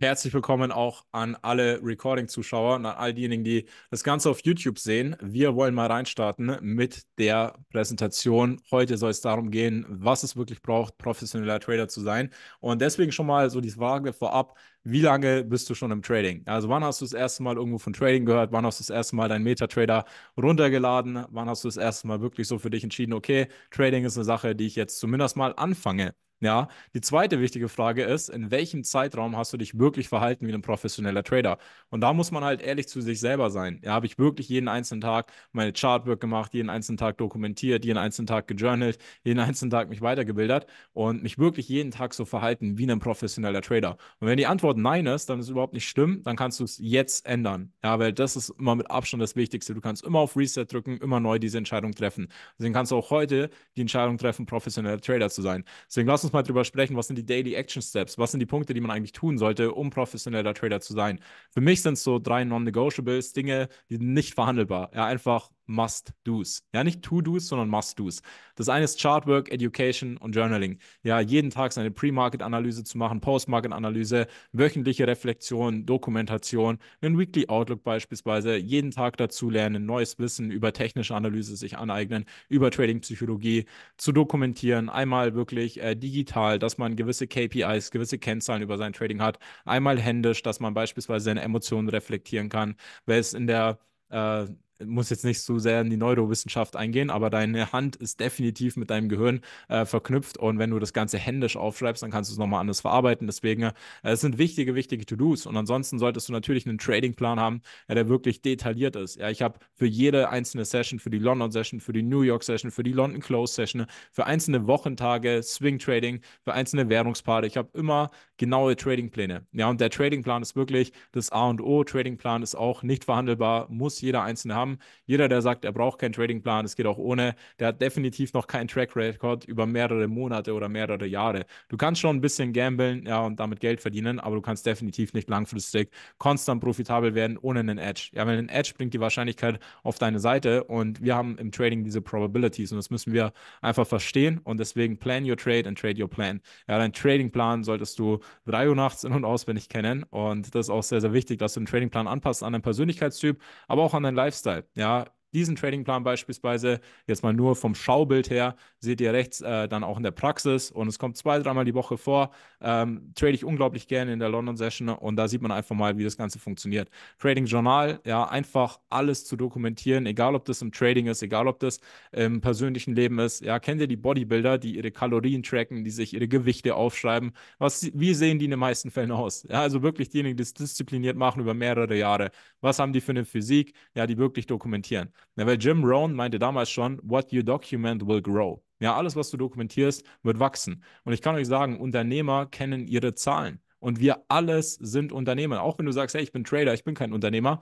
Herzlich willkommen auch an alle Recording-Zuschauer und an all diejenigen, die das Ganze auf YouTube sehen. Wir wollen mal reinstarten mit der Präsentation. Heute soll es darum gehen, was es wirklich braucht, professioneller Trader zu sein. Und deswegen schon mal so die Frage vorab, wie lange bist du schon im Trading? Also wann hast du das erste Mal irgendwo von Trading gehört? Wann hast du das erste Mal deinen Metatrader runtergeladen? Wann hast du das erste Mal wirklich so für dich entschieden, okay, Trading ist eine Sache, die ich jetzt zumindest mal anfange ja, die zweite wichtige Frage ist, in welchem Zeitraum hast du dich wirklich verhalten wie ein professioneller Trader? Und da muss man halt ehrlich zu sich selber sein. Ja, habe ich wirklich jeden einzelnen Tag meine Chartwork gemacht, jeden einzelnen Tag dokumentiert, jeden einzelnen Tag gejournalt, jeden einzelnen Tag mich weitergebildet und mich wirklich jeden Tag so verhalten wie ein professioneller Trader? Und wenn die Antwort nein ist, dann ist es überhaupt nicht schlimm, dann kannst du es jetzt ändern. Ja, weil das ist immer mit Abstand das Wichtigste. Du kannst immer auf Reset drücken, immer neu diese Entscheidung treffen. Deswegen kannst du auch heute die Entscheidung treffen, professioneller Trader zu sein. Deswegen lass uns uns mal drüber sprechen, was sind die Daily Action Steps, was sind die Punkte, die man eigentlich tun sollte, um professioneller Trader zu sein. Für mich sind es so drei Non-Negotiables, Dinge, die sind nicht verhandelbar. Ja, einfach Must-Dos. Ja, nicht To-Dos, sondern Must-Dos. Das eine ist Chartwork, Education und Journaling. Ja, jeden Tag seine Pre-Market-Analyse zu machen, Post-Market-Analyse, wöchentliche Reflexion, Dokumentation, einen Weekly Outlook beispielsweise, jeden Tag dazu lernen, neues Wissen über technische Analyse sich aneignen, über Trading-Psychologie zu dokumentieren. Einmal wirklich äh, digital, dass man gewisse KPIs, gewisse Kennzahlen über sein Trading hat. Einmal händisch, dass man beispielsweise seine Emotionen reflektieren kann. Wer es in der äh, muss jetzt nicht so sehr in die Neurowissenschaft eingehen, aber deine Hand ist definitiv mit deinem Gehirn äh, verknüpft und wenn du das Ganze händisch aufschreibst, dann kannst du es nochmal anders verarbeiten. Deswegen, äh, es sind wichtige, wichtige To-Dos und ansonsten solltest du natürlich einen Trading-Plan haben, ja, der wirklich detailliert ist. Ja, ich habe für jede einzelne Session, für die London-Session, für die New York-Session, für die London Close-Session, für einzelne Wochentage Swing-Trading, für einzelne Währungspaare. Ich habe immer genaue Trading-Pläne. Ja, und der Trading-Plan ist wirklich das A und O. Trading-Plan ist auch nicht verhandelbar, muss jeder einzelne haben haben. Jeder, der sagt, er braucht keinen Tradingplan, es geht auch ohne, der hat definitiv noch keinen Track Record über mehrere Monate oder mehrere Jahre. Du kannst schon ein bisschen gamblen ja, und damit Geld verdienen, aber du kannst definitiv nicht langfristig konstant profitabel werden ohne einen Edge. Ja, weil ein Edge bringt die Wahrscheinlichkeit auf deine Seite und wir haben im Trading diese Probabilities und das müssen wir einfach verstehen und deswegen plan your trade and trade your plan. Ja, dein Tradingplan solltest du 3 Uhr nachts in- und auswendig kennen und das ist auch sehr, sehr wichtig, dass du den Tradingplan anpasst an deinen Persönlichkeitstyp, aber auch an deinen Lifestyle. Ja, diesen Tradingplan beispielsweise, jetzt mal nur vom Schaubild her, seht ihr rechts äh, dann auch in der Praxis und es kommt zwei, dreimal die Woche vor, ähm, trade ich unglaublich gerne in der London Session und da sieht man einfach mal, wie das Ganze funktioniert. Trading Journal, ja, einfach alles zu dokumentieren, egal ob das im Trading ist, egal ob das im persönlichen Leben ist. Ja, kennt ihr die Bodybuilder, die ihre Kalorien tracken, die sich ihre Gewichte aufschreiben? Was, wie sehen die in den meisten Fällen aus? Ja, also wirklich diejenigen, die es diszipliniert machen über mehrere Jahre. Was haben die für eine Physik? Ja, die wirklich dokumentieren. Ja, weil Jim Rohn meinte damals schon, what you document will grow. Ja, alles, was du dokumentierst, wird wachsen. Und ich kann euch sagen, Unternehmer kennen ihre Zahlen. Und wir alles sind Unternehmer. Auch wenn du sagst, hey, ich bin Trader, ich bin kein Unternehmer.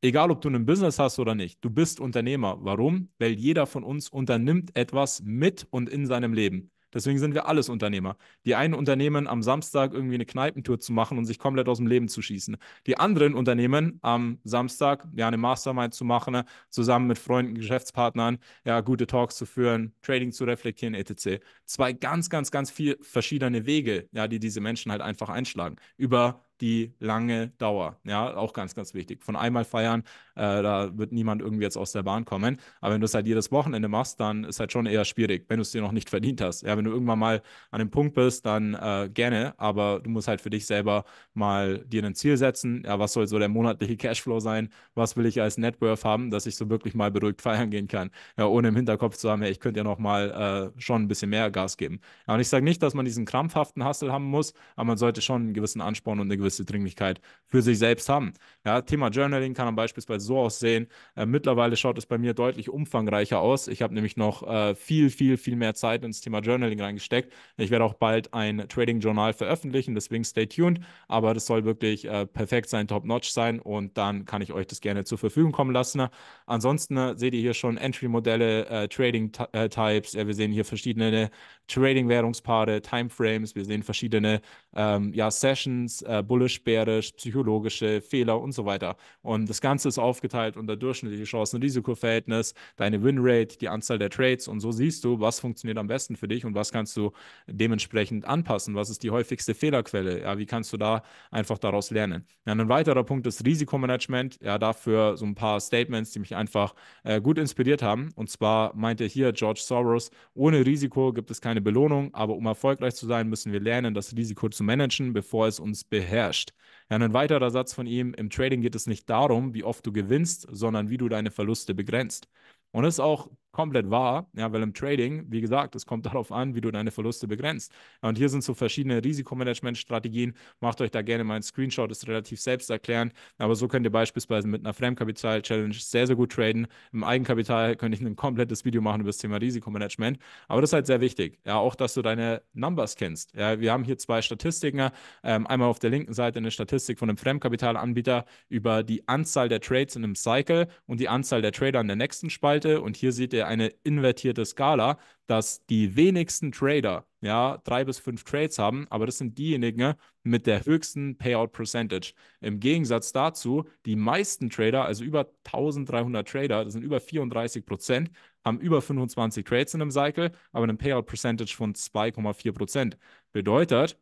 Egal, ob du ein Business hast oder nicht, du bist Unternehmer. Warum? Weil jeder von uns unternimmt etwas mit und in seinem Leben. Deswegen sind wir alles Unternehmer. Die einen Unternehmen am Samstag irgendwie eine Kneipentour zu machen und sich komplett aus dem Leben zu schießen. Die anderen Unternehmen am Samstag ja eine Mastermind zu machen, ne, zusammen mit Freunden, Geschäftspartnern, ja gute Talks zu führen, Trading zu reflektieren, etc. Zwei ganz, ganz, ganz viele verschiedene Wege, ja, die diese Menschen halt einfach einschlagen. Über die lange Dauer. Ja, auch ganz, ganz wichtig. Von einmal feiern, äh, da wird niemand irgendwie jetzt aus der Bahn kommen. Aber wenn du es halt jedes Wochenende machst, dann ist es halt schon eher schwierig, wenn du es dir noch nicht verdient hast. Ja, wenn du irgendwann mal an dem Punkt bist, dann äh, gerne, aber du musst halt für dich selber mal dir ein Ziel setzen. Ja, was soll so der monatliche Cashflow sein? Was will ich als Networth haben, dass ich so wirklich mal beruhigt feiern gehen kann? Ja, ohne im Hinterkopf zu haben, hey, ich könnte ja noch mal äh, schon ein bisschen mehr Gas geben. Ja, und ich sage nicht, dass man diesen krampfhaften Hustle haben muss, aber man sollte schon einen gewissen Ansporn und eine gewisse gewisse Dringlichkeit für sich selbst haben. Ja, Thema Journaling kann dann beispielsweise so aussehen. Äh, mittlerweile schaut es bei mir deutlich umfangreicher aus. Ich habe nämlich noch äh, viel, viel, viel mehr Zeit ins Thema Journaling reingesteckt. Ich werde auch bald ein Trading-Journal veröffentlichen, deswegen stay tuned. Aber das soll wirklich äh, perfekt sein, top-notch sein und dann kann ich euch das gerne zur Verfügung kommen lassen. Ansonsten äh, seht ihr hier schon Entry-Modelle, äh, Trading-Types. Äh, ja, wir sehen hier verschiedene Trading-Währungspaare, Timeframes. Wir sehen verschiedene ähm, ja, Sessions, äh, bullish-bärisch, psychologische Fehler und so weiter. Und das Ganze ist aufgeteilt unter durchschnittliche Chancen-Risikoverhältnis, deine Winrate, die Anzahl der Trades und so siehst du, was funktioniert am besten für dich und was kannst du dementsprechend anpassen. Was ist die häufigste Fehlerquelle? Ja, wie kannst du da einfach daraus lernen? Ja, ein weiterer Punkt ist Risikomanagement. Ja, dafür so ein paar Statements, die mich einfach äh, gut inspiriert haben. Und zwar meinte hier George Soros, ohne Risiko gibt es keine Belohnung, aber um erfolgreich zu sein, müssen wir lernen, das Risiko zu managen, bevor es uns beherrscht. Ja, ein weiterer Satz von ihm, im Trading geht es nicht darum, wie oft du gewinnst, sondern wie du deine Verluste begrenzt. Und das ist auch komplett wahr, ja, weil im Trading, wie gesagt, es kommt darauf an, wie du deine Verluste begrenzt. Ja, und hier sind so verschiedene Risikomanagement-Strategien. Macht euch da gerne mal einen Screenshot, ist relativ selbsterklärend. Aber so könnt ihr beispielsweise mit einer Fremdkapital-Challenge sehr, sehr gut traden. Im Eigenkapital könnte ich ein komplettes Video machen über das Thema Risikomanagement. Aber das ist halt sehr wichtig. Ja, auch, dass du deine Numbers kennst. Ja, wir haben hier zwei Statistiken. Ähm, einmal auf der linken Seite eine Statistik von einem Fremdkapitalanbieter über die Anzahl der Trades in einem Cycle und die Anzahl der Trader in der nächsten Spalte. Und hier seht ihr Geschichte eine invertierte Skala, dass die wenigsten Trader ja drei bis fünf Trades haben, aber das sind diejenigen mit der höchsten Payout Percentage. Im Gegensatz dazu, die meisten Trader, also über 1300 Trader, das sind über 34 Prozent, haben über 25 Trades in einem Cycle, aber eine Payout Percentage von 2,4 Prozent. Bedeutet,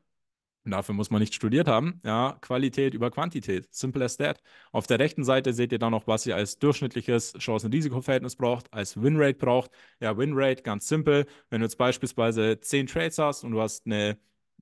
und dafür muss man nicht studiert haben. Ja, Qualität über Quantität. Simple as that. Auf der rechten Seite seht ihr dann noch, was ihr als durchschnittliches Chancen-Risiko-Verhältnis braucht, als Winrate braucht. Ja, Winrate, ganz simpel. Wenn du jetzt beispielsweise 10 Trades hast und du hast eine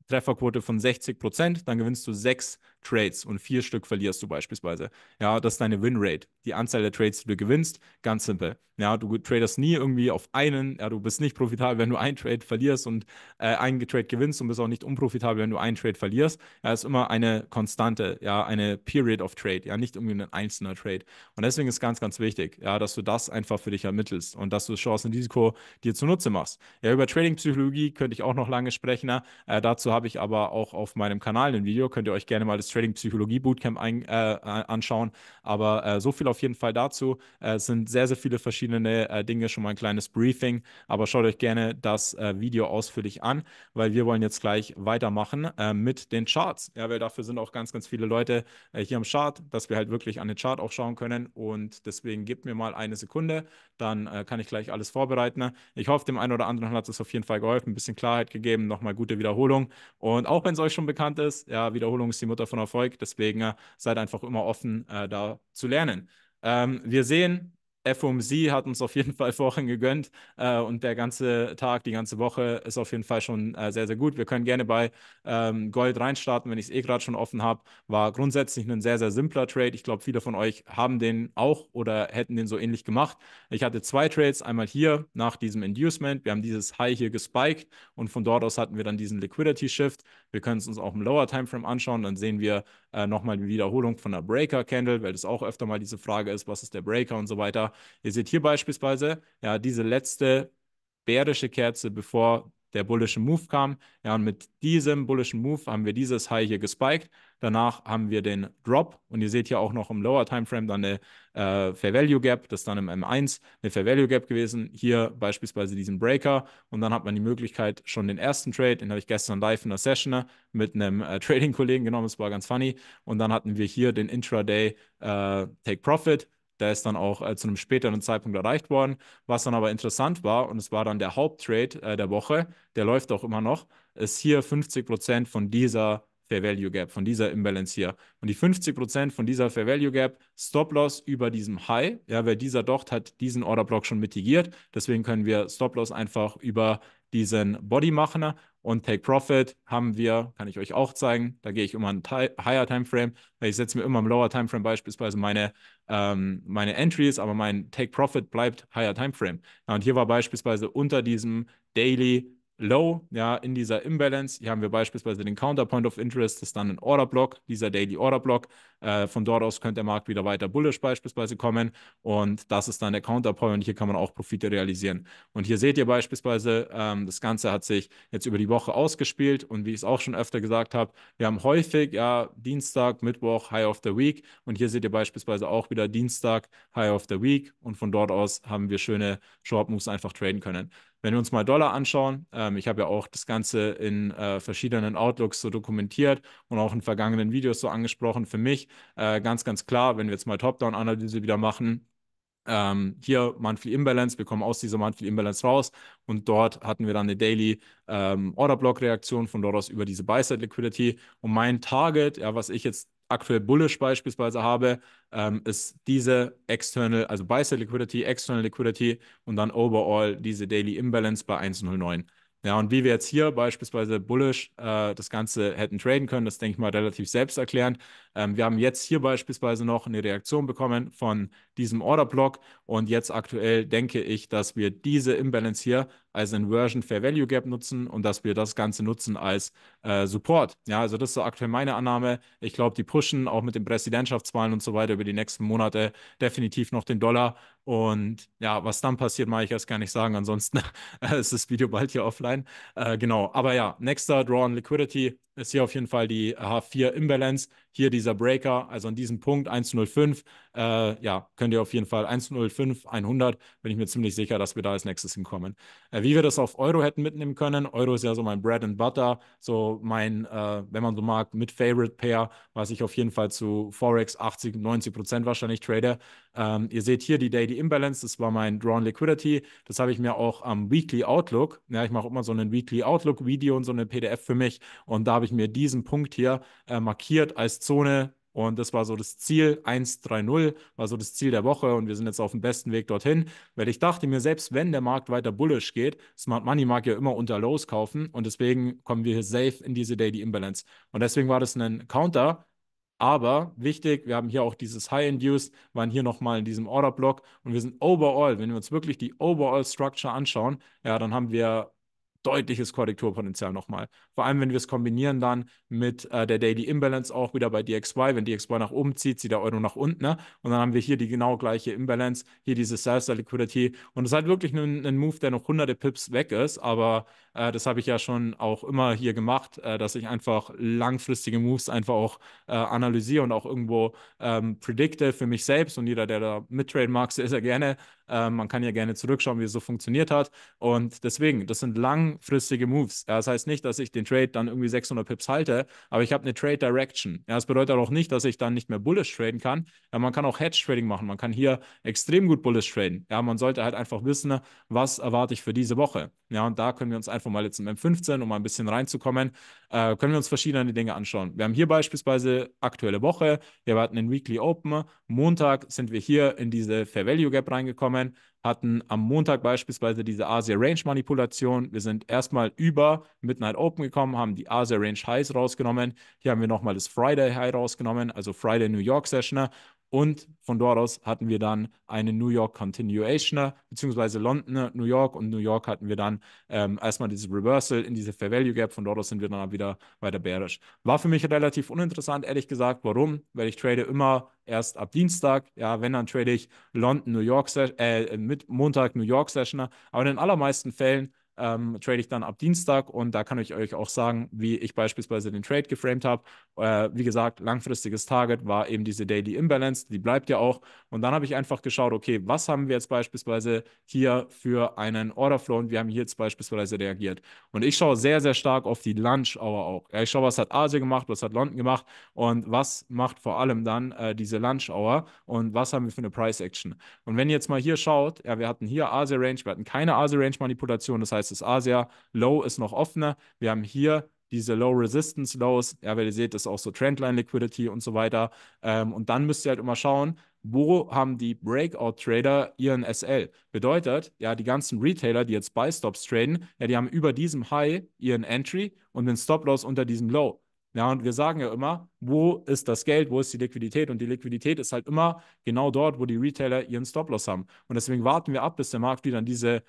Trefferquote von 60 Prozent, dann gewinnst du sechs Trades und vier Stück verlierst du beispielsweise. Ja, das ist deine Winrate, die Anzahl der Trades, die du gewinnst, ganz simpel. Ja, du tradest nie irgendwie auf einen, ja, du bist nicht profitabel, wenn du einen Trade verlierst und äh, einen Trade gewinnst und bist auch nicht unprofitabel, wenn du einen Trade verlierst. Ja, ist immer eine Konstante, ja, eine Period of Trade, ja, nicht irgendwie ein einzelner Trade. Und deswegen ist ganz, ganz wichtig, ja, dass du das einfach für dich ermittelst und dass du Chancen und Risiko dir zunutze machst. Ja, über Trading-Psychologie könnte ich auch noch lange sprechen, ne? äh, dazu habe ich aber auch auf meinem Kanal ein Video, könnt ihr euch gerne mal das Trading Psychologie Bootcamp ein, äh, anschauen. Aber äh, so viel auf jeden Fall dazu. Äh, es sind sehr, sehr viele verschiedene äh, Dinge, schon mal ein kleines Briefing. Aber schaut euch gerne das äh, Video ausführlich an, weil wir wollen jetzt gleich weitermachen mit den Charts. Ja, weil dafür sind auch ganz, ganz viele Leute hier am Chart, dass wir halt wirklich an den Chart auch schauen können. Und deswegen gebt mir mal eine Sekunde, dann kann ich gleich alles vorbereiten. Ich hoffe, dem einen oder anderen hat es auf jeden Fall geholfen, ein bisschen Klarheit gegeben, nochmal gute Wiederholung. Und auch wenn es euch schon bekannt ist, ja, Wiederholung ist die Mutter von Erfolg. Deswegen äh, seid einfach immer offen, äh, da zu lernen. Ähm, wir sehen, FOMC hat uns auf jeden Fall vorhin gegönnt äh, und der ganze Tag, die ganze Woche ist auf jeden Fall schon äh, sehr, sehr gut. Wir können gerne bei ähm, Gold reinstarten, wenn ich es eh gerade schon offen habe. War grundsätzlich ein sehr, sehr simpler Trade. Ich glaube, viele von euch haben den auch oder hätten den so ähnlich gemacht. Ich hatte zwei Trades, einmal hier nach diesem Inducement. Wir haben dieses High hier gespiked und von dort aus hatten wir dann diesen Liquidity Shift. Wir können es uns auch im Lower Timeframe anschauen. Dann sehen wir äh, nochmal die Wiederholung von der Breaker Candle, weil das auch öfter mal diese Frage ist, was ist der Breaker und so weiter. Ihr seht hier beispielsweise ja diese letzte bärische Kerze, bevor der bullische Move kam. Ja, und mit diesem bullischen Move haben wir dieses High hier gespiked. Danach haben wir den Drop und ihr seht hier auch noch im Lower Timeframe dann eine äh, Fair Value Gap, das ist dann im M1 eine Fair Value Gap gewesen. Hier beispielsweise diesen Breaker und dann hat man die Möglichkeit schon den ersten Trade, den habe ich gestern live in der Session ne, mit einem äh, Trading Kollegen genommen, das war ganz funny. Und dann hatten wir hier den Intraday äh, Take Profit. Der ist dann auch äh, zu einem späteren Zeitpunkt erreicht worden. Was dann aber interessant war, und es war dann der Haupttrade äh, der Woche, der läuft auch immer noch, ist hier 50% Prozent von dieser Fair Value Gap, von dieser Imbalance hier. Und die 50% von dieser Fair Value Gap, Stop Loss über diesem High, ja, weil dieser Docht hat diesen Order Block schon mitigiert. Deswegen können wir Stop Loss einfach über diesen Body machen und Take Profit haben wir, kann ich euch auch zeigen, da gehe ich immer einen Higher Timeframe, ich setze mir immer im Lower Timeframe beispielsweise meine, ähm, meine Entries, aber mein Take Profit bleibt Higher Timeframe. Ja, und hier war beispielsweise unter diesem Daily Low, ja, in dieser Imbalance. Hier haben wir beispielsweise den Counterpoint of Interest, das ist dann ein Order Block, dieser Daily Order Block. Äh, von dort aus könnte der Markt wieder weiter bullish beispielsweise kommen und das ist dann der Counterpoint hier kann man auch Profite realisieren. Und hier seht ihr beispielsweise, ähm, das Ganze hat sich jetzt über die Woche ausgespielt und wie ich es auch schon öfter gesagt habe, wir haben häufig, ja, Dienstag, Mittwoch, High of the Week und hier seht ihr beispielsweise auch wieder Dienstag, High of the Week und von dort aus haben wir schöne Short Moves einfach traden können. Wenn wir uns mal Dollar anschauen, ähm, ich habe ja auch das Ganze in äh, verschiedenen Outlooks so dokumentiert und auch in vergangenen Videos so angesprochen. Für mich äh, ganz, ganz klar, wenn wir jetzt mal Top-Down-Analyse wieder machen, ähm, hier Monthly Imbalance, wir kommen aus dieser Monthly Imbalance raus und dort hatten wir dann eine Daily ähm, Order Block Reaktion von dort aus über diese Buy Side Liquidity und mein Target, ja, was ich jetzt aktuell bullish beispielsweise habe, ähm, ist diese external, also Buy-Sell Liquidity, external Liquidity und dann overall diese Daily Imbalance bei 1,09. Ja, und wie wir jetzt hier beispielsweise bullish äh, das Ganze hätten traden können, das denke ich mal relativ selbsterklärend. Ähm, wir haben jetzt hier beispielsweise noch eine Reaktion bekommen von diesem Order Block und jetzt aktuell denke ich, dass wir diese Imbalance hier als Inversion Fair Value Gap nutzen und dass wir das Ganze nutzen als äh, Support. Ja, also das ist so aktuell meine Annahme. Ich glaube, die pushen auch mit den Präsidentschaftswahlen und so weiter über die nächsten Monate definitiv noch den Dollar. Und ja, was dann passiert, mag ich erst gar nicht sagen. Ansonsten äh, ist das Video bald hier offline. Äh, genau. Aber ja, nächster Draw on Liquidity ist hier auf jeden Fall die H4 Imbalance. Hier dieser Breaker, also an diesem Punkt 105. Äh, ja, könnt ihr auf jeden Fall 105, 100, bin ich mir ziemlich sicher, dass wir da als nächstes hinkommen. Äh, wie wir das auf Euro hätten mitnehmen können. Euro ist ja so mein Bread and Butter, so mein, äh, wenn man so mag, mit Favorite Pair, was ich auf jeden Fall zu Forex 80, 90 Prozent wahrscheinlich trade. Ähm, ihr seht hier die Daily Imbalance, das war mein Drawn Liquidity. Das habe ich mir auch am Weekly Outlook, ja, ich mache immer so ein Weekly Outlook Video und so eine PDF für mich und da habe habe ich mir diesen Punkt hier äh, markiert als Zone. Und das war so das Ziel 1.3.0, war so das Ziel der Woche und wir sind jetzt auf dem besten Weg dorthin, weil ich dachte mir, selbst wenn der Markt weiter bullish geht, Smart Money mag ja immer unter Lows kaufen und deswegen kommen wir hier safe in diese Daily Imbalance. Und deswegen war das ein Counter, aber wichtig, wir haben hier auch dieses High Induced, waren hier nochmal in diesem Order Block und wir sind overall, wenn wir uns wirklich die Overall Structure anschauen, ja, dann haben wir deutliches Korrekturpotenzial nochmal. Vor allem, wenn wir es kombinieren dann mit äh, der Daily Imbalance auch wieder bei DXY. Wenn DXY nach oben zieht, zieht der Euro nach unten. Ne? Und dann haben wir hier die genau gleiche Imbalance, hier diese Salsa Liquidity. Und es ist halt wirklich ein, ein, Move, der noch hunderte Pips weg ist. Aber äh, das habe ich ja schon auch immer hier gemacht, äh, dass ich einfach langfristige Moves einfach auch äh, analysiere und auch irgendwo ähm, predikte für mich selbst. Und jeder, der da mittraden mag, sehr, sehr gerne. Ähm, man kann ja gerne zurückschauen, wie es so funktioniert hat. Und deswegen, das sind langfristige Moves. Ja, das heißt nicht, dass ich den Trade dann irgendwie 600 Pips halte, aber ich habe eine Trade Direction. Ja, das bedeutet auch nicht, dass ich dann nicht mehr Bullish traden kann. Ja, man kann auch Hedge Trading machen. Man kann hier extrem gut Bullish traden. Ja, man sollte halt einfach wissen, was erwarte ich für diese Woche. Ja, und da können wir uns einfach mal jetzt im M15, um mal ein bisschen reinzukommen, äh, können wir uns verschiedene Dinge anschauen. Wir haben hier beispielsweise aktuelle Woche. Wir hatten den Weekly Open. Montag sind wir hier in diese Fair Value Gap reingekommen gekommen, hatten am Montag beispielsweise diese Asia Range Manipulation. Wir sind erstmal über Midnight Open gekommen, haben die Asia Range Highs rausgenommen. Hier haben wir nochmal das Friday High rausgenommen, also Friday New York Sessioner ne? Und von dort aus hatten wir dann eine New York Continuationer, beziehungsweise London, New York und New York hatten wir dann ähm, erstmal dieses Reversal in diese Fair Value Gap. Von dort aus sind wir dann wieder weiter bearish. War für mich relativ uninteressant, ehrlich gesagt. Warum? Weil ich trade immer erst ab Dienstag. Ja, wenn dann trade ich London, New York, äh, mit Montag New York Sessioner. Aber in den allermeisten Fällen ähm, trade ich dann ab Dienstag und da kann ich euch auch sagen, wie ich beispielsweise den Trade geframed habe. Äh, wie gesagt, langfristiges Target war eben diese Daily Imbalance, die bleibt ja auch und dann habe ich einfach geschaut, okay, was haben wir jetzt beispielsweise hier für einen Orderflow und wir haben hier jetzt beispielsweise reagiert. Und ich schaue sehr, sehr stark auf die Lunch Hour auch. ich schaue, was hat Asien gemacht, was hat London gemacht und was macht vor allem dann äh, diese Lunch Hour und was haben wir für eine Price Action. Und wenn ihr jetzt mal hier schaut, ja, wir hatten hier Asia Range, wir hatten keine Asia Range Manipulation, das heißt, das Asia Low ist noch offener. Wir haben hier diese Low Resistance Lows, ja, weil ihr seht, das ist auch so Trendline Liquidity und so weiter. Ähm, und dann müsst ihr halt immer schauen, wo haben die Breakout-Trader ihren SL? Bedeutet, ja, die ganzen Retailer, die jetzt Buy-Stops traden, ja, die haben über diesem High ihren Entry und den Stop-Loss unter diesem Low. Ja, und wir sagen ja immer, wo ist das Geld, wo ist die Liquidität? Und die Liquidität ist halt immer genau dort, wo die Retailer ihren Stop-Loss haben. Und deswegen warten wir ab, bis der Markt wieder an diese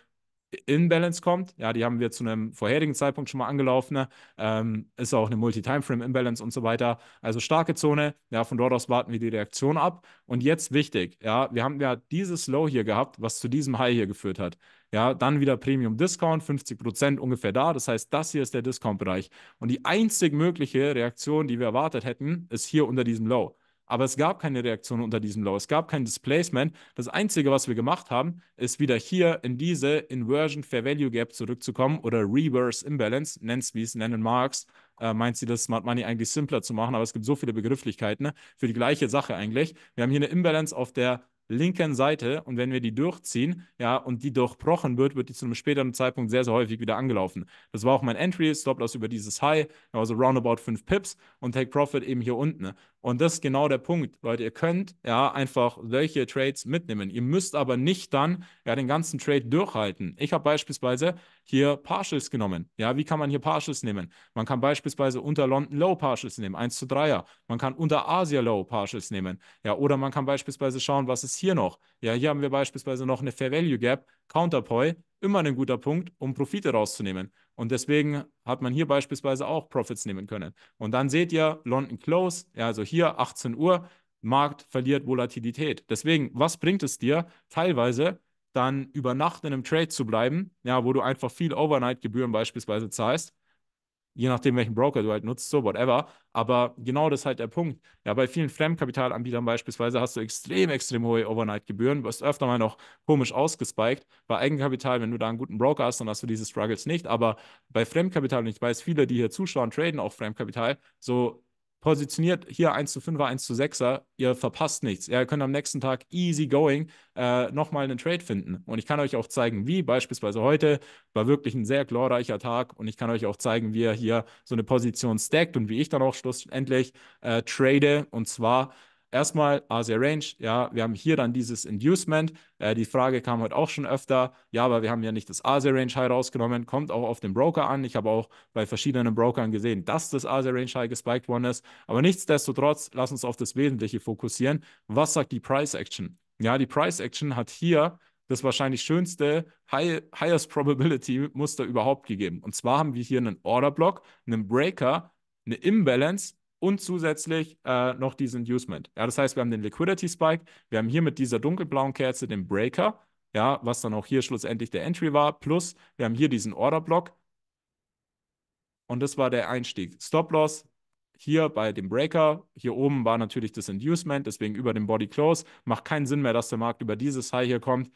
Imbalance kommt. Ja, die haben wir zu einem vorherigen Zeitpunkt schon mal angelaufen. Ne? Ähm, ist auch eine Multi-Timeframe-Imbalance und so weiter. Also starke Zone. Ja, von dort aus warten wir die Reaktion ab. Und jetzt wichtig, ja, wir haben ja dieses Low hier gehabt, was zu diesem High hier geführt hat. Ja, dann wieder Premium Discount, 50% ungefähr da. Das heißt, das hier ist der Discount-Bereich. Und die einzig mögliche Reaktion, die wir erwartet hätten, ist hier unter diesem Low. Aber es gab keine Reaktion unter diesem Low. Es gab kein Displacement. Das Einzige, was wir gemacht haben, ist wieder hier in diese Inversion Fair Value Gap zurückzukommen oder Reverse Imbalance, nennst wie es nennen magst. Äh, meint sie, das Smart Money eigentlich simpler zu machen, aber es gibt so viele Begrifflichkeiten ne, für die gleiche Sache eigentlich. Wir haben hier eine Imbalance auf der linken Seite und wenn wir die durchziehen, ja, und die durchbrochen wird, wird die zu einem späteren Zeitpunkt sehr, sehr häufig wieder angelaufen. Das war auch mein Entry, Stop-Loss über dieses High, also roundabout 5 Pips und Take Profit eben hier unten. Ne. Und das ist genau der Punkt, Leute. Ihr könnt ja einfach solche Trades mitnehmen. Ihr müsst aber nicht dann ja den ganzen Trade durchhalten. Ich habe beispielsweise hier Partials genommen. Ja, wie kann man hier Partials nehmen? Man kann beispielsweise unter London Low Partials nehmen, 1 zu 3er. Man kann unter Asia Low Partials nehmen. Ja, oder man kann beispielsweise schauen, was ist hier noch? Ja, hier haben wir beispielsweise noch eine Fair Value Gap, Counterpoy, immer ein guter Punkt, um Profite rauszunehmen. Und deswegen hat man hier beispielsweise auch Profits nehmen können. Und dann seht ihr London Close, ja, also hier 18 Uhr, Markt verliert Volatilität. Deswegen, was bringt es dir teilweise dann über Nacht in einem Trade zu bleiben, ja, wo du einfach viel Overnight-Gebühren beispielsweise zahlst, je nachdem, welchen Broker du halt nutzt, so, whatever. Aber genau das ist halt der Punkt. Ja, bei vielen Fremdkapitalanbietern beispielsweise hast du extrem, extrem hohe Overnight-Gebühren, wirst öfter mal noch komisch ausgespiked. Bei Eigenkapital, wenn du da einen guten Broker hast, dann hast du diese Struggles nicht. Aber bei Fremdkapital, und ich weiß, viele, die hier zuschauen, traden auch Fremdkapital, so positioniert hier 1 zu 5er, 1 zu 6er, ihr verpasst nichts. Ihr könnt am nächsten Tag easy going äh, nochmal einen Trade finden. Und ich kann euch auch zeigen, wie beispielsweise heute war wirklich ein sehr glorreicher Tag und ich kann euch auch zeigen, wie ihr hier so eine Position stackt und wie ich dann auch schlussendlich äh, trade und zwar erstmal Asia Range, ja, wir haben hier dann dieses Inducement. Äh, die Frage kam heute auch schon öfter, ja, aber wir haben ja nicht das Asia Range High rausgenommen, kommt auch auf den Broker an. Ich habe auch bei verschiedenen Brokern gesehen, dass das Asia Range High gespiked worden ist. Aber nichtsdestotrotz, lass uns auf das Wesentliche fokussieren. Was sagt die Price Action? Ja, die Price Action hat hier das wahrscheinlich schönste high, Highest Probability Muster überhaupt gegeben. Und zwar haben wir hier einen Order Block, einen Breaker, eine Imbalance und zusätzlich äh, noch diesen Inducement. Ja, das heißt, wir haben den Liquidity Spike, wir haben hier mit dieser dunkelblauen Kerze den Breaker, ja, was dann auch hier schlussendlich der Entry war, plus wir haben hier diesen Order Block und das war der Einstieg. Stop Loss hier bei dem Breaker, hier oben war natürlich das Inducement, deswegen über dem Body Close, macht keinen Sinn mehr, dass der Markt über dieses High hier kommt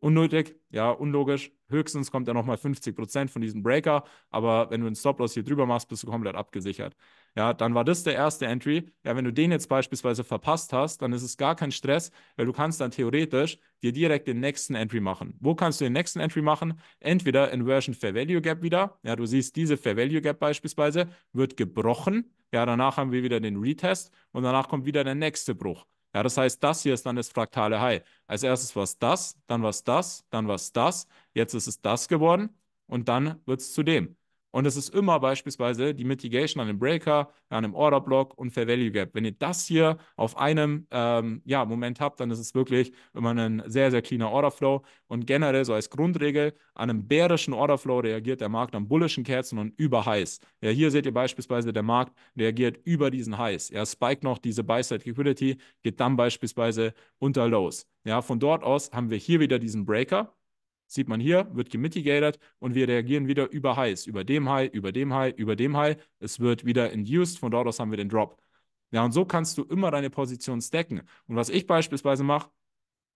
unnötig, ja, unlogisch. Höchstens kommt ja nochmal 50 Prozent von diesem Breaker, aber wenn du einen Stop-Loss hier drüber machst, bist du komplett abgesichert. Ja, dann war das der erste Entry. Ja, wenn du den jetzt beispielsweise verpasst hast, dann ist es gar kein Stress, weil du kannst dann theoretisch dir direkt den nächsten Entry machen. Wo kannst du den nächsten Entry machen? Entweder Inversion Fair Value Gap wieder. Ja, du siehst, diese Fair Value Gap beispielsweise wird gebrochen. Ja, danach haben wir wieder den Retest und danach kommt wieder der nächste Bruch. Ja, das heißt, das hier ist dann das fraktale High. Als erstes war es das, dann war es das, dann war es das, jetzt ist es das geworden und dann wird es zu dem. Und es ist immer beispielsweise die Mitigation an dem Breaker, an dem Order Block und Fair Value Gap. Wenn ihr das hier auf einem ähm, ja, Moment habt, dann ist es wirklich immer ein sehr, sehr cleaner Order Flow. Und generell so als Grundregel, an einem bärischen Order Flow reagiert der Markt an bullischen Kerzen und über Highs. Ja, hier seht ihr beispielsweise, der Markt reagiert über diesen heiß. Er ja, spiked noch diese Buy-Side Liquidity, geht dann beispielsweise unter Lows. Ja, von dort aus haben wir hier wieder diesen Breaker Sieht man hier, wird gemitigated und wir reagieren wieder über Highs, über dem High, über dem High, über dem High. Es wird wieder induced, von dort aus haben wir den Drop. Ja, und so kannst du immer deine Position stacken. Und was ich beispielsweise mache,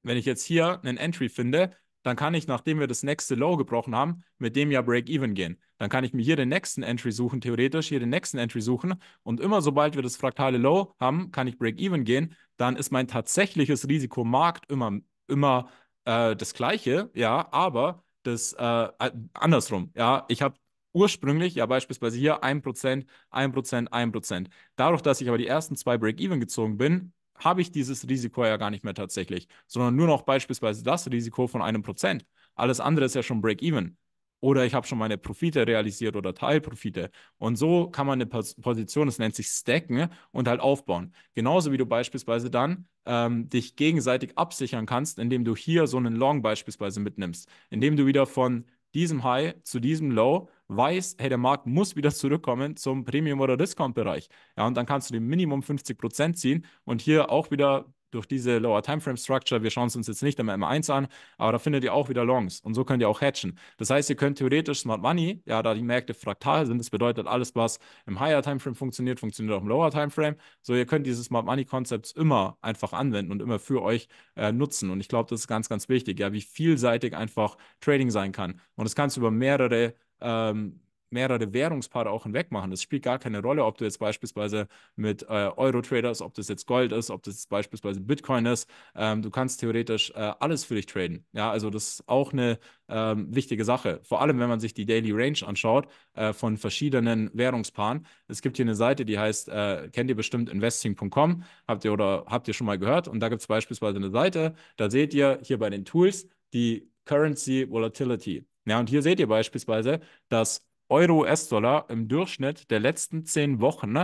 wenn ich jetzt hier einen Entry finde, dann kann ich, nachdem wir das nächste Low gebrochen haben, mit dem ja Break-Even gehen. Dann kann ich mir hier den nächsten Entry suchen, theoretisch hier den nächsten Entry suchen. Und immer sobald wir das fraktale Low haben, kann ich Break-Even gehen. Dann ist mein tatsächliches Risiko Markt immer, immer äh, das Gleiche, ja, aber das äh, äh, andersrum, ja, ich habe ursprünglich ja beispielsweise hier 1%, 1%, 1%. Dadurch, dass ich aber die ersten zwei Break-Even gezogen bin, habe ich dieses Risiko ja gar nicht mehr tatsächlich, sondern nur noch beispielsweise das Risiko von einem Prozent. Alles andere ist ja schon Break-Even. Oder ich habe schon meine Profite realisiert oder Teilprofite. Und so kann man eine Position, das nennt sich Stacken, und halt aufbauen. Genauso wie du beispielsweise dann ähm, dich gegenseitig absichern kannst, indem du hier so einen Long beispielsweise mitnimmst. Indem du wieder von diesem High zu diesem Low weiß, hey, der Markt muss wieder zurückkommen zum Premium- oder Discount-Bereich. Ja, und dann kannst du den Minimum 50% Prozent ziehen und hier auch wieder durch diese Lower Timeframe Structure, wir schauen es uns jetzt nicht am M1 an, aber da findet ihr auch wieder Longs und so könnt ihr auch hatchen. Das heißt, ihr könnt theoretisch Smart Money, ja, da die Märkte fraktal sind, das bedeutet, alles, was im Higher Timeframe funktioniert, funktioniert auch im Lower Timeframe. So, ihr könnt dieses Smart Money Konzept immer einfach anwenden und immer für euch äh, nutzen. Und ich glaube, das ist ganz, ganz wichtig, ja, wie vielseitig einfach Trading sein kann. Und das kannst du über mehrere ähm, mehrere Währungspaare auch hinweg machen. Das spielt gar keine Rolle, ob du jetzt beispielsweise mit äh, Euro-Traders, ob das jetzt Gold ist, ob das jetzt beispielsweise Bitcoin ist. Ähm, du kannst theoretisch äh, alles für dich traden. Ja, also das ist auch eine ähm, wichtige Sache. Vor allem, wenn man sich die Daily Range anschaut äh, von verschiedenen Währungspaaren. Es gibt hier eine Seite, die heißt, äh, kennt ihr bestimmt investing.com, habt ihr oder habt ihr schon mal gehört? Und da gibt es beispielsweise eine Seite, da seht ihr hier bei den Tools die Currency Volatility. Ja, und hier seht ihr beispielsweise, dass Euro-US-Dollar im Durchschnitt der letzten zehn Wochen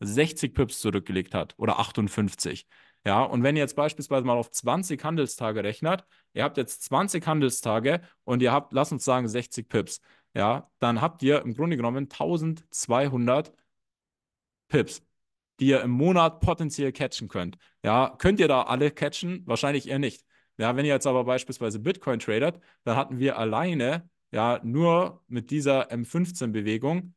60 ne, Pips zurückgelegt hat oder 58. Ja, und wenn ihr jetzt beispielsweise mal auf 20 Handelstage rechnet, ihr habt jetzt 20 Handelstage und ihr habt, lass uns sagen, 60 Pips, ja, dann habt ihr im Grunde genommen 1200 Pips, die ihr im Monat potenziell catchen könnt. Ja, könnt ihr da alle catchen? Wahrscheinlich eher nicht. Ja, wenn ihr jetzt aber beispielsweise Bitcoin tradet, dann hatten wir alleine ja, nur mit dieser M15-Bewegung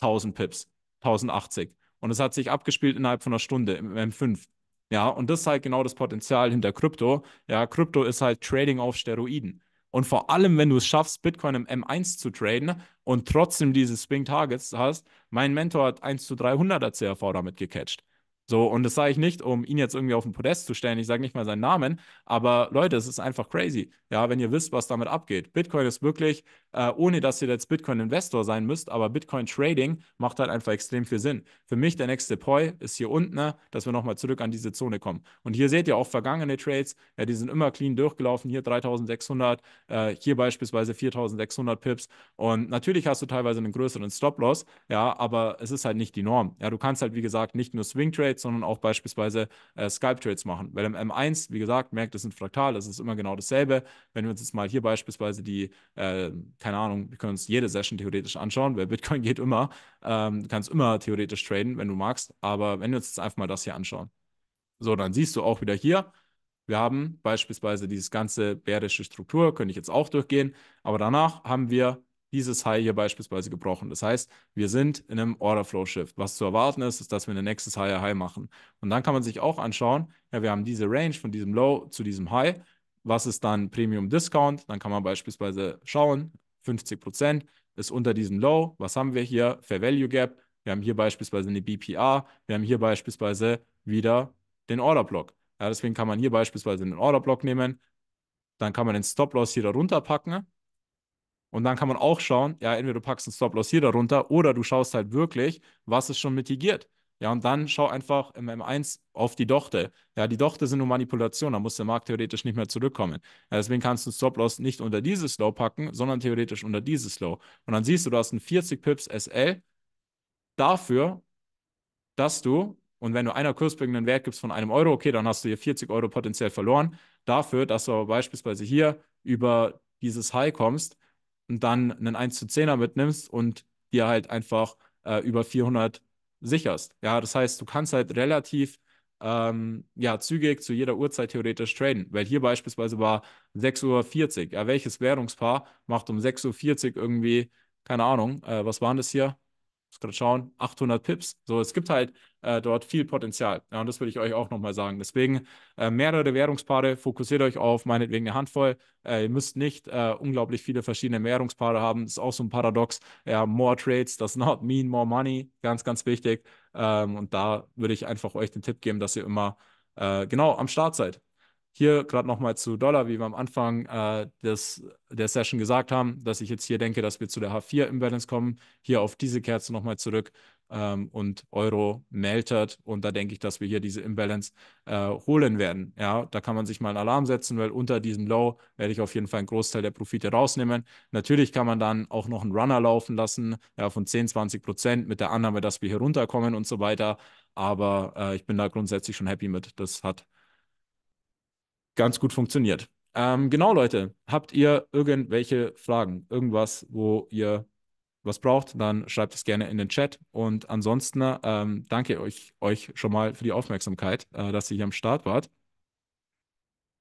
1000 Pips, 1080. Und es hat sich abgespielt innerhalb von einer Stunde im M5. Ja, und das ist halt genau das Potenzial hinter Krypto. Ja, Krypto ist halt Trading auf Steroiden. Und vor allem, wenn du es schaffst, Bitcoin im M1 zu traden und trotzdem diese Swing Targets hast, mein Mentor hat 1 zu 300er CRV damit gecatcht. So, und das sage ich nicht, um ihn jetzt irgendwie auf den Podest zu stellen. Ich sage nicht mal seinen Namen, aber Leute, es ist einfach crazy. Ja, wenn ihr wisst, was damit abgeht. Bitcoin ist wirklich, äh, ohne dass ihr jetzt Bitcoin-Investor sein müsst, aber Bitcoin-Trading macht halt einfach extrem viel Sinn. Für mich der nächste Poi ist hier unten, ne, dass wir nochmal zurück an diese Zone kommen. Und hier seht ihr auch vergangene Trades. Ja, die sind immer clean durchgelaufen. Hier 3600, äh, hier beispielsweise 4600 Pips. Und natürlich hast du teilweise einen größeren Stop-Loss, ja, aber es ist halt nicht die Norm. Ja, du kannst halt, wie gesagt, nicht nur Swing-Trades, sondern auch beispielsweise äh, Skype-Trades machen. Weil im M1, wie gesagt, merkt, das sind Fraktal, das ist immer genau dasselbe. Wenn wir uns jetzt mal hier beispielsweise die, äh, keine Ahnung, wir können uns jede Session theoretisch anschauen, weil Bitcoin geht immer. Ähm, du kannst immer theoretisch traden, wenn du magst. Aber wenn wir uns jetzt einfach mal das hier anschauen. So, dann siehst du auch wieder hier, wir haben beispielsweise dieses ganze bärische Struktur, könnte ich jetzt auch durchgehen, aber danach haben wir dieses High hier beispielsweise gebrochen. Das heißt, wir sind in einem Order Flow Shift. Was zu erwarten ist, ist, dass wir ein nächstes Higher High machen. Und dann kann man sich auch anschauen, ja, wir haben diese Range von diesem Low zu diesem High. Was ist dann Premium Discount? Dann kann man beispielsweise schauen, 50 ist unter diesem Low. Was haben wir hier? Fair Value Gap. Wir haben hier beispielsweise eine BPA. Wir haben hier beispielsweise wieder den Order Block. Ja, deswegen kann man hier beispielsweise einen Order Block nehmen. Dann kann man den Stop Loss hier darunter packen und dann kann man auch schauen, ja, entweder du packst einen Stop-Loss hier darunter oder du schaust halt wirklich, was ist schon mitigiert. Ja, und dann schau einfach im M1 auf die Dochte. Ja, die Dochte sind nur Manipulation, da muss der Markt theoretisch nicht mehr zurückkommen. Ja, deswegen kannst du einen Stop-Loss nicht unter dieses Low packen, sondern theoretisch unter dieses Low. Und dann siehst du, du hast einen 40 Pips SL dafür, dass du, und wenn du einer kursbringenden Wert gibst von einem Euro, okay, dann hast du hier 40 Euro potenziell verloren, dafür, dass du aber beispielsweise hier über dieses High kommst, und dann einen 1 zu 10er mitnimmst und dir halt einfach äh, über 400 sicherst. Ja, das heißt, du kannst halt relativ ähm, ja, zügig zu jeder Uhrzeit theoretisch traden, weil hier beispielsweise war 6.40 Uhr. Ja, welches Währungspaar macht um 6.40 Uhr irgendwie, keine Ahnung, äh, was waren das hier? muss gerade schauen, 800 Pips. So, es gibt halt äh, dort viel Potenzial. Ja, und das würde ich euch auch nochmal sagen. Deswegen äh, mehrere Währungspaare, fokussiert euch auf meinetwegen eine Handvoll. Äh, ihr müsst nicht äh, unglaublich viele verschiedene Währungspaare haben. Das ist auch so ein Paradox. Ja, more trades does not mean more money. Ganz, ganz wichtig. Ähm, und da würde ich einfach euch den Tipp geben, dass ihr immer äh, genau am Start seid hier gerade nochmal zu Dollar, wie wir am Anfang äh, des, der Session gesagt haben, dass ich jetzt hier denke, dass wir zu der H4-Imbalance kommen, hier auf diese Kerze nochmal zurück ähm, und Euro meltert und da denke ich, dass wir hier diese Imbalance äh, holen werden. Ja, da kann man sich mal einen Alarm setzen, weil unter diesem Low werde ich auf jeden Fall einen Großteil der Profite rausnehmen. Natürlich kann man dann auch noch einen Runner laufen lassen ja, von 10, 20 Prozent mit der Annahme, dass wir hier runterkommen und so weiter. Aber äh, ich bin da grundsätzlich schon happy mit. Das hat ganz gut funktioniert. Ähm, genau, Leute, habt ihr irgendwelche Fragen, irgendwas, wo ihr was braucht, dann schreibt es gerne in den Chat. Und ansonsten ähm, danke euch, euch schon mal für die Aufmerksamkeit, äh, dass ihr hier am Start wart.